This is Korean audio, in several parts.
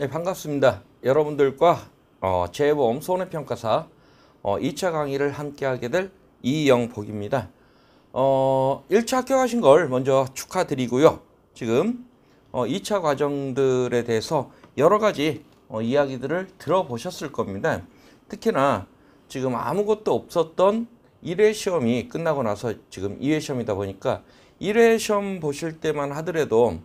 네, 반갑습니다. 여러분들과 어, 재보험 손해평가사 어, 2차 강의를 함께 하게 될 이영복입니다. 어, 1차 합격하신 걸 먼저 축하드리고요. 지금 어, 2차 과정들에 대해서 여러 가지 어, 이야기들을 들어보셨을 겁니다. 특히나 지금 아무것도 없었던 1회 시험이 끝나고 나서 지금 2회 시험이다 보니까 1회 시험 보실 때만 하더라도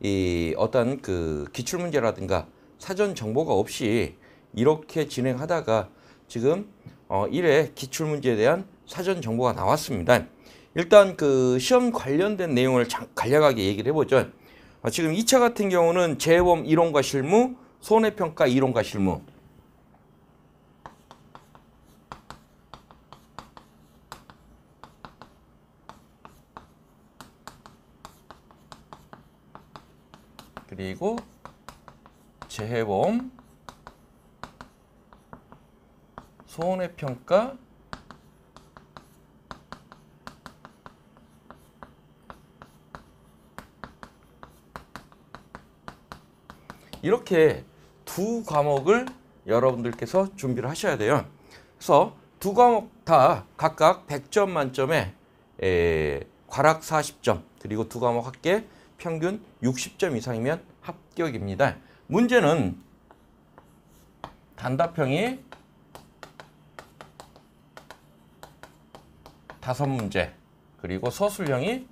이 어떤 그 기출 문제라든가 사전 정보가 없이 이렇게 진행하다가 지금 어 1회 기출 문제에 대한 사전 정보가 나왔습니다. 일단 그 시험 관련된 내용을 간략하게 얘기를 해보죠. 어, 지금 2차 같은 경우는 재범 이론과 실무, 손해평가 이론과 실무 그리고 재해보험 손해평가 이렇게 두 과목을 여러분들께서 준비를 하셔야 돼요. 그래서 두 과목 다 각각 100점 만점에 에, 과락 40점 그리고 두 과목 합계 평균 60점 이상이면 합격입니다. 문제는 단답형이 다섯 문제 그리고 서술형이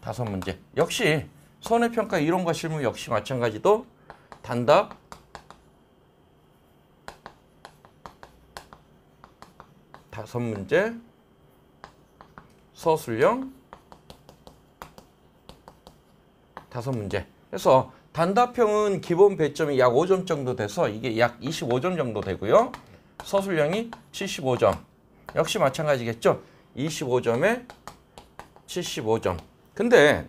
다섯 문제 역시 손해평가 이론과 실무 역시 마찬가지도 단답 다섯 문제 서술형 다섯 문제 그래서 단답형은 기본 배점이 약 5점 정도 돼서 이게 약 25점 정도 되고요. 서술형이 75점. 역시 마찬가지겠죠. 25점에 75점. 근데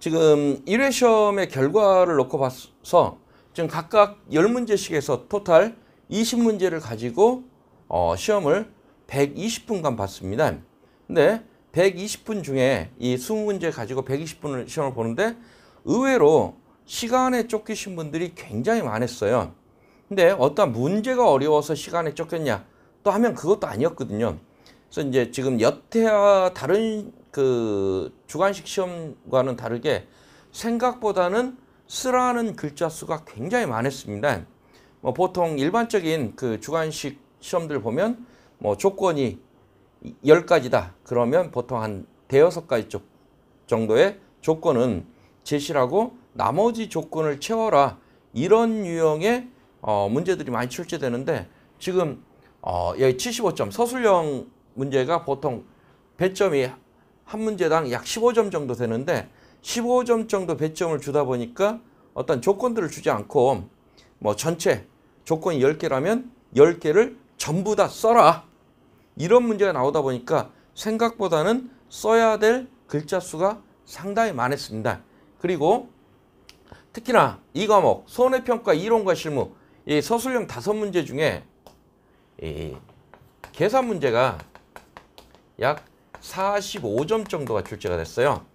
지금 1회 시험의 결과를 놓고 봐서 지금 각각 10문제씩에서 토탈 20문제를 가지고 어, 시험을 120분간 봤습니다. 근데 120분 중에 이 20문제 가지고 120분을 시험을 보는데 의외로 시간에 쫓기신 분들이 굉장히 많았어요. 근데 어떤 문제가 어려워서 시간에 쫓겼냐 또 하면 그것도 아니었거든요. 그래서 이제 지금 여태와 다른 그 주관식 시험과는 다르게 생각보다는 쓰라는 글자 수가 굉장히 많았습니다. 뭐 보통 일반적인 그 주관식 시험들 보면 뭐 조건이 10가지다. 그러면 보통 한 대여섯 가지 정도의 조건은 제시하고 나머지 조건을 채워라. 이런 유형의 어, 문제들이 많이 출제되는데 지금 어, 여기 75점 서술형 문제가 보통 배점이 한 문제당 약 15점 정도 되는데 15점 정도 배점을 주다 보니까 어떤 조건들을 주지 않고 뭐 전체 조건이 10개라면 10개를 전부 다 써라. 이런 문제가 나오다 보니까 생각보다는 써야 될 글자 수가 상당히 많았습니다. 그리고 특히나 이 과목 손해평가 이론과 실무 이 서술형 다섯 문제 중에 이 계산 문제가 약 45점 정도가 출제가 됐어요.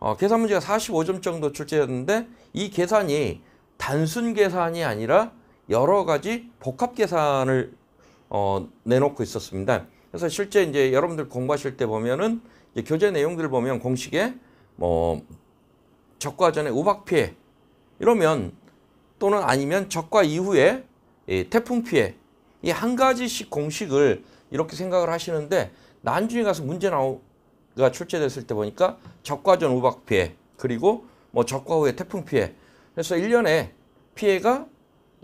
어, 계산 문제가 45점 정도 출제였는데 이 계산이 단순 계산이 아니라 여러 가지 복합 계산을 어, 내놓고 있었습니다. 그래서 실제 이제 여러분들 공부하실 때 보면은 이제 교재 내용들 을 보면 공식에 뭐 적과 전에 우박 피해 이러면 또는 아니면 적과 이후에 이 태풍 피해 이 한 가지씩 공식을 이렇게 생각을 하시는데 나중에 가서 문제 나오가 출제됐을 때 보니까 적과 전 우박 피해 그리고 뭐 적과 후에 태풍 피해 그래서 1년에 피해가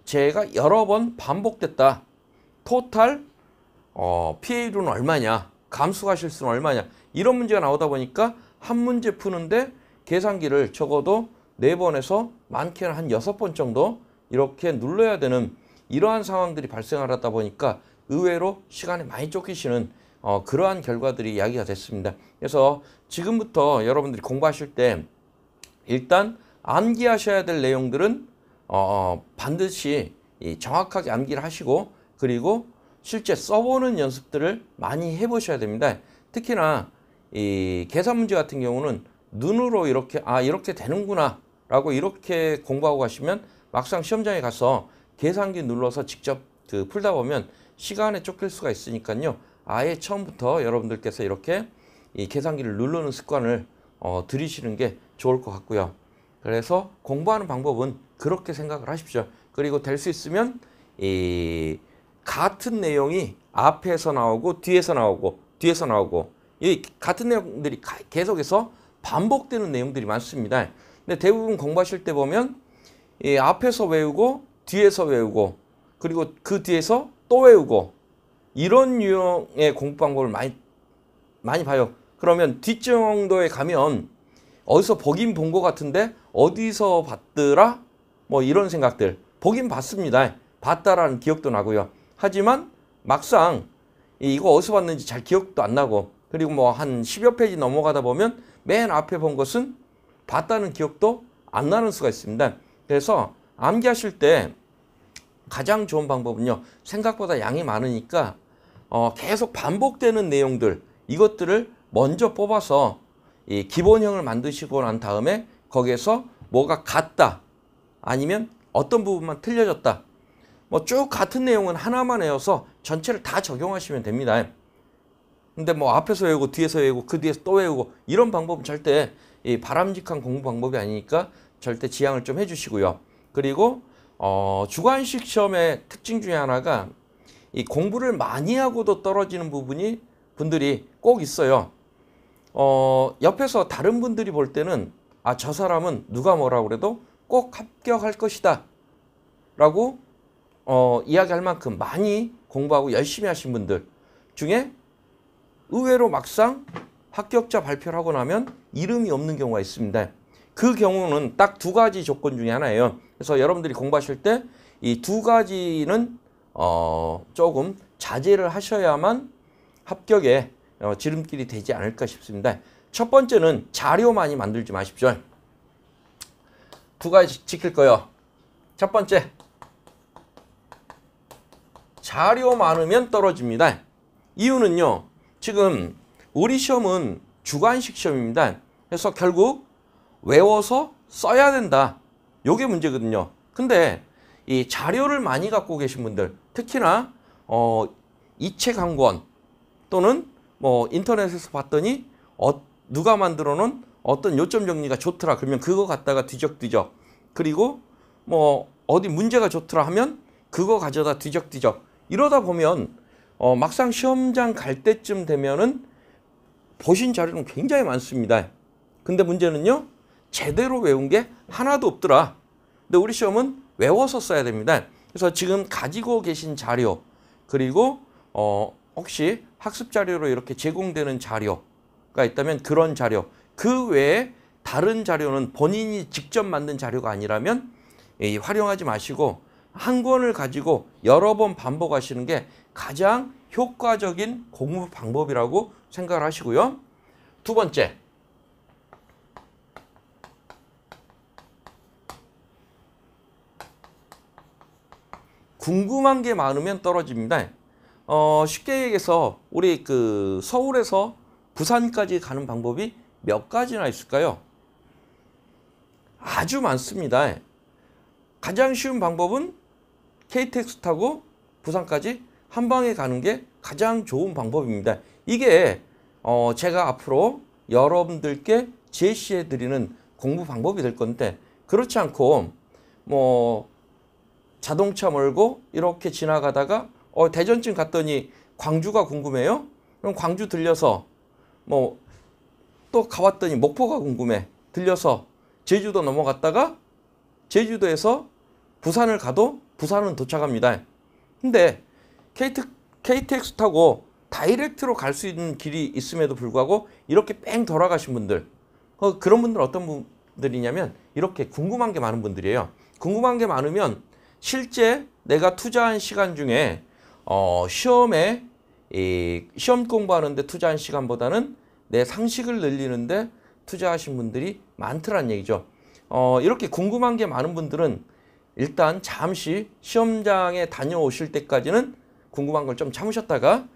재해가 여러 번 반복됐다 토탈 어, 피해율은 얼마냐, 감수가 실수는 얼마냐 이런 문제가 나오다 보니까 한 문제 푸는데 계산기를 적어도 4번에서 많게는 한6번 정도 이렇게 눌러야 되는 이러한 상황들이 발생하다 보니까 의외로 시간이 많이 쫓기시는 어, 그러한 결과들이 이야기가 됐습니다. 그래서 지금부터 여러분들이 공부하실 때 일단 암기하셔야 될 내용들은 어, 어 반드시 이 정확하게 암기를 하시고 그리고 실제 써보는 연습들을 많이 해보셔야 됩니다. 특히나 이 계산 문제 같은 경우는 눈으로 이렇게 아 이렇게 되는구나 라고 이렇게 공부하고 가시면 막상 시험장에 가서 계산기 눌러서 직접 그 풀다 보면 시간에 쫓길 수가 있으니까요. 아예 처음부터 여러분들께서 이렇게 이 계산기를 누르는 습관을 어, 들이시는 게 좋을 것 같고요. 그래서 공부하는 방법은 그렇게 생각을 하십시오. 그리고 될 수 있으면 이 같은 내용이 앞에서 나오고 뒤에서 나오고 뒤에서 나오고 이 같은 내용들이 계속해서 반복되는 내용들이 많습니다. 근데 대부분 공부하실 때 보면 이 앞에서 외우고 뒤에서 외우고 그리고 그 뒤에서 또 외우고 이런 유형의 공부 방법을 많이 많이 봐요. 그러면 뒷정도에 가면 어디서 보긴 본 것 같은데 어디서 봤더라? 뭐 이런 생각들 보긴 봤습니다. 봤다라는 기억도 나고요. 하지만 막상 이거 어디서 봤는지 잘 기억도 안 나고 그리고 뭐 한 10여 페이지 넘어가다 보면 맨 앞에 본 것은 봤다는 기억도 안 나는 수가 있습니다. 그래서 암기하실 때 가장 좋은 방법은요. 생각보다 양이 많으니까 어, 계속 반복되는 내용들 이것들을 먼저 뽑아서 이 기본형을 만드시고 난 다음에 거기에서 뭐가 같다 아니면 어떤 부분만 틀려졌다 뭐쭉 같은 내용은 하나만 외워서 전체를 다 적용하시면 됩니다. 근데 뭐 앞에서 외우고 뒤에서 외우고 그 뒤에서 또 외우고 이런 방법은 절대 바람직한 공부 방법이 아니니까 절대 지양을 좀 해주시고요. 그리고 어, 주관식 시험의 특징 중에 하나가 이 공부를 많이 하고도 떨어지는 부분이 분들이 꼭 있어요. 어, 옆에서 다른 분들이 볼 때는 아, 저 사람은 누가 뭐라 그래도 꼭 합격할 것이다. 라고 어, 이야기할 만큼 많이 공부하고 열심히 하신 분들 중에 의외로 막상 합격자 발표를 하고 나면 이름이 없는 경우가 있습니다. 그 경우는 딱 두 가지 조건 중에 하나예요. 그래서 여러분들이 공부하실 때 이 두 가지는 어, 조금 자제를 하셔야만 합격에 어, 지름길이 되지 않을까 싶습니다. 첫 번째는 자료 많이 만들지 마십시오. 두 가지 지킬 거예요. 첫 번째, 자료 많으면 떨어집니다. 이유는요. 지금 우리 시험은 주관식 시험입니다. 그래서 결국 외워서 써야 된다. 요게 문제거든요. 근데 이 자료를 많이 갖고 계신 분들 특히나 어, 이책 한 권 또는 뭐 인터넷에서 봤더니 어, 누가 만들어 놓은 어떤 요점 정리가 좋더라 그러면 그거 갖다가 뒤적뒤적 그리고 뭐 어디 문제가 좋더라 하면 그거 가져다 뒤적뒤적 이러다 보면 어, 막상 시험장 갈 때쯤 되면은 보신 자료는 굉장히 많습니다. 근데 문제는요. 제대로 외운 게 하나도 없더라. 근데 우리 시험은 외워서 써야 됩니다. 그래서 지금 가지고 계신 자료 그리고 어, 혹시 학습 자료로 이렇게 제공되는 자료가 있다면 그런 자료 그 외에 다른 자료는 본인이 직접 만든 자료가 아니라면 예, 활용하지 마시고 한 권을 가지고 여러 번 반복하시는 게 가장 효과적인 공부 방법이라고 생각을 하시고요. 두 번째. 궁금한 게 많으면 떨어집니다. 어, 쉽게 얘기해서 우리 그 서울에서 부산까지 가는 방법이 몇 가지나 있을까요? 아주 많습니다. 가장 쉬운 방법은 KTX 타고 부산까지 한 방에 가는 게 가장 좋은 방법입니다. 이게 어 제가 앞으로 여러분들께 제시해 드리는 공부 방법이 될 건데 그렇지 않고 뭐 자동차 몰고 이렇게 지나가다가 어 대전쯤 갔더니 광주가 궁금해요. 그럼 광주 들려서 뭐 또 가봤더니 목포가 궁금해. 들려서 제주도 넘어갔다가 제주도에서 부산을 가도 부산은 도착합니다. 근데 KT, x 타고 다이렉트로 갈 수 있는 길이 있음에도 불구하고 이렇게 뺑 돌아가신 분들 어, 그런 분들 어떤 분들이냐면 이렇게 궁금한 게 많은 분들이에요. 궁금한 게 많으면 실제 내가 투자한 시간 중에 어, 시험에 이, 시험 공부하는데 투자한 시간보다는 내 상식을 늘리는데 투자하신 분들이 많더란 얘기죠. 어, 이렇게 궁금한 게 많은 분들은 일단 잠시 시험장에 다녀오실 때까지는 궁금한 걸 좀 참으셨다가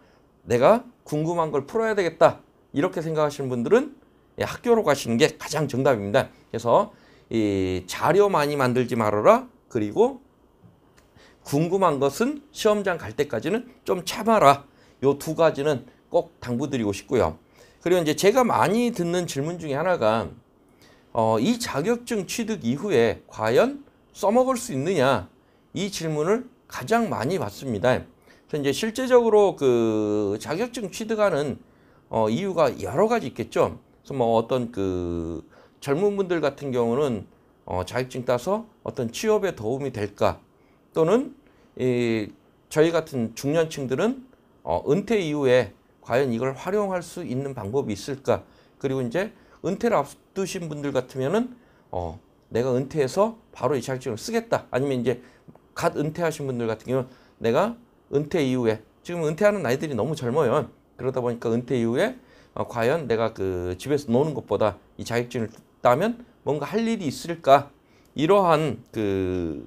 내가 궁금한 걸 풀어야 되겠다 이렇게 생각하시는 분들은 예, 학교로 가시는 게 가장 정답입니다. 그래서 이 자료 많이 만들지 말아라. 그리고 궁금한 것은 시험장 갈 때까지는 좀 참아라. 요 두 가지는 꼭 당부드리고 싶고요. 그리고 이제 제가 많이 듣는 질문 중에 하나가 어, 이 자격증 취득 이후에 과연 써먹을 수 있느냐 이 질문을 가장 많이 받습니다. 그래서 이제 실제적으로 그 자격증 취득하는 어, 이유가 여러 가지 있겠죠. 그래서 뭐 어떤 그 젊은 분들 같은 경우는 어, 자격증 따서 어떤 취업에 도움이 될까 또는 이 저희 같은 중년층들은 어, 은퇴 이후에 과연 이걸 활용할 수 있는 방법이 있을까 그리고 이제 은퇴를 앞두신 분들 같으면은 어, 내가 은퇴해서 바로 이 자격증을 쓰겠다. 아니면 이제 갓 은퇴하신 분들 같은 경우는 내가 은퇴 이후에 지금 은퇴하는 나이들이 너무 젊어요. 그러다 보니까 은퇴 이후에 어, 과연 내가 그 집에서 노는 것보다 이 자격증을 따면 뭔가 할 일이 있을까? 이러한 그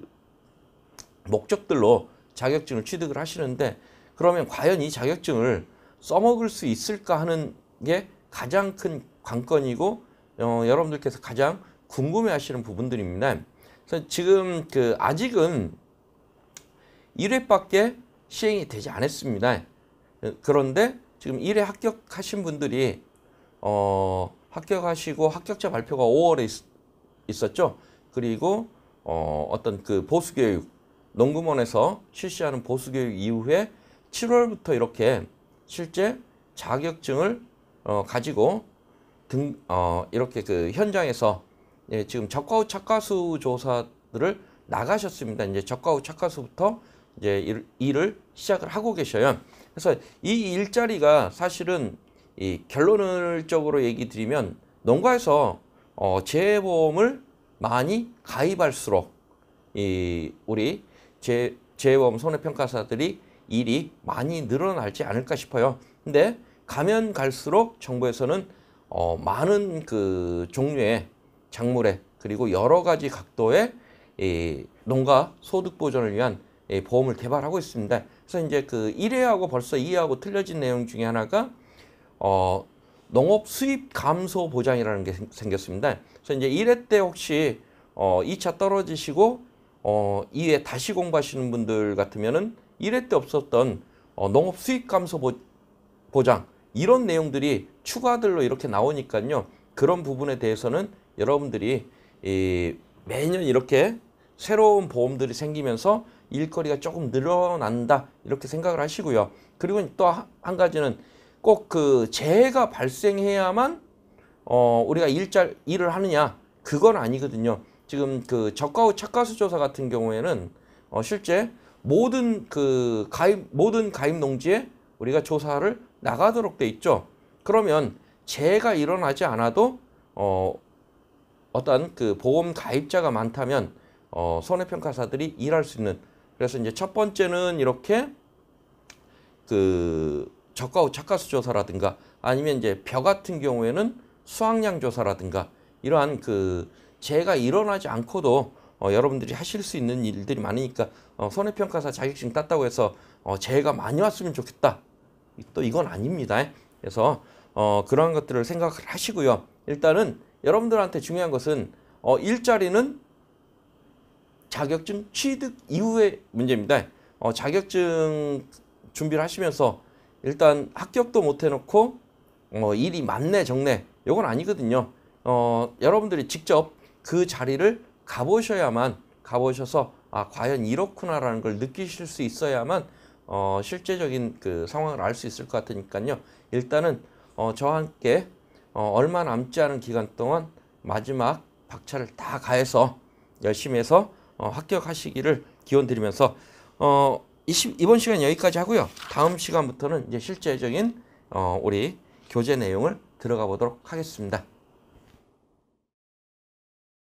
목적들로 자격증을 취득을 하시는데 그러면 과연 이 자격증을 써먹을 수 있을까 하는 게 가장 큰 관건이고 어, 여러분들께서 가장 궁금해하시는 부분들입니다. 그래서 지금 그 아직은 1회밖에 시행이 되지 않았습니다. 그런데 지금 1회 합격하신 분들이 어, 합격하시고 합격자 발표가 5월에 있, 었죠 그리고 어, 어떤 그 보수 교육 농구원에서 실시하는 보수 교육 이후에 7월부터 이렇게 실제 자격증을 어, 가지고 등 어, 이렇게 그 현장에서 예, 지금 저가 후 착가수 조사들을 나가셨습니다. 이제 저가 후 착가수부터 이제 일, 일을 시작을 하고 계셔요. 그래서 이 일자리가 사실은 이 결론적으로 얘기 드리면 농가에서 어, 재보험을 해 많이 가입할수록 이 우리 재, 재보험 손해평가사들이 일이 많이 늘어날지 않을까 싶어요. 근데 가면 갈수록 정부에서는 어, 많은 그 종류의 작물에 그리고 여러 가지 각도의 농가 소득 보전을 위한 보험을 개발하고 있습니다. 그래서 이제 그 1회하고 벌써 2회하고 틀려진 내용 중에 하나가 어, 농업 수입 감소 보장이라는 게 생겼습니다. 그래서 이제 1회 때 혹시 어, 2차 떨어지시고 어, 2회 다시 공부하시는 분들 같으면은 1회 때 없었던 어, 농업 수입 감소 보, 보장 이런 내용들이 추가들로 이렇게 나오니까요. 그런 부분에 대해서는 여러분들이 이 매년 이렇게 새로운 보험들이 생기면서 일거리가 조금 늘어난다 이렇게 생각을 하시고요. 그리고 또 한 가지는 꼭 그 재해가 발생해야만 어 우리가 일자 일을 하느냐 그건 아니거든요. 지금 그 저가우 착가수 조사 같은 경우에는 어 실제 모든 그 가입 모든 가입 농지에 우리가 조사를 나가도록 돼 있죠. 그러면 재해가 일어나지 않아도 어 어떤 그 보험 가입자가 많다면 어, 손해평가사들이 일할 수 있는 그래서 이제 첫 번째는 이렇게 그 저가 후 착가수 조사라든가 아니면 이제 벼 같은 경우에는 수확량 조사라든가 이러한 그 재해가 일어나지 않고도 어, 여러분들이 하실 수 있는 일들이 많으니까 어, 손해평가사 자격증 땄다고 해서 어, 재해가 많이 왔으면 좋겠다 또 이건 아닙니다 그래서 어, 그러한 것들을 생각을 하시고요 일단은 여러분들한테 중요한 것은 어, 일자리는 자격증 취득 이후의 문제입니다. 어, 자격증 준비를 하시면서 일단 합격도 못 해놓고 어, 일이 많네 적네 이건 아니거든요. 어, 여러분들이 직접 그 자리를 가보셔야만 가보셔서 아 과연 이렇구나라는 걸 느끼실 수 있어야만 어, 실제적인 그 상황을 알 수 있을 것 같으니까요. 일단은 어, 저와 함께 어, 얼마 남지 않은 기간 동안 마지막 박차를 다 가해서 열심히 해서 어, 합격하시기를 기원 드리면서 어, 20, 이번 시간 여기까지 하고요. 다음 시간부터는 이제 실제적인 어, 우리 교재 내용을 들어가 보도록 하겠습니다.